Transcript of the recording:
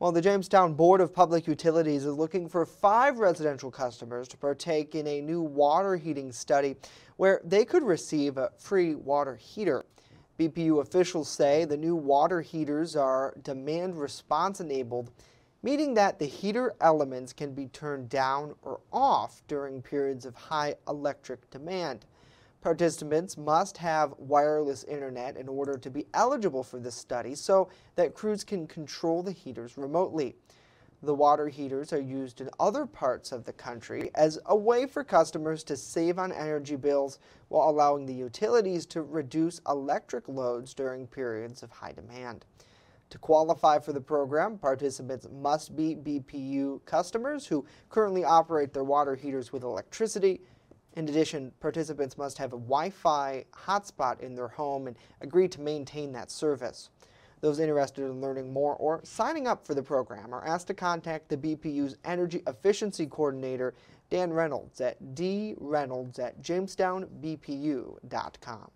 Well, the Jamestown Board of Public Utilities is looking for five residential customers to partake in a new water heating study where they could receive a free water heater. BPU officials say the new water heaters are demand response enabled, meaning that the heater elements can be turned down or off during periods of high electric demand. Participants must have wireless internet in order to be eligible for this study so that crews can control the heaters remotely. The water heaters are used in other parts of the country as a way for customers to save on energy bills while allowing the utilities to reduce electric loads during periods of high demand. To qualify for the program, participants must be BPU customers who currently operate their water heaters with electricity in addition, participants must have a Wi-Fi hotspot in their home and agree to maintain that service. Those interested in learning more or signing up for the program are asked to contact the BPU's Energy Efficiency Coordinator, Dan Reynolds, at dreynolds at jamestownbpu.com.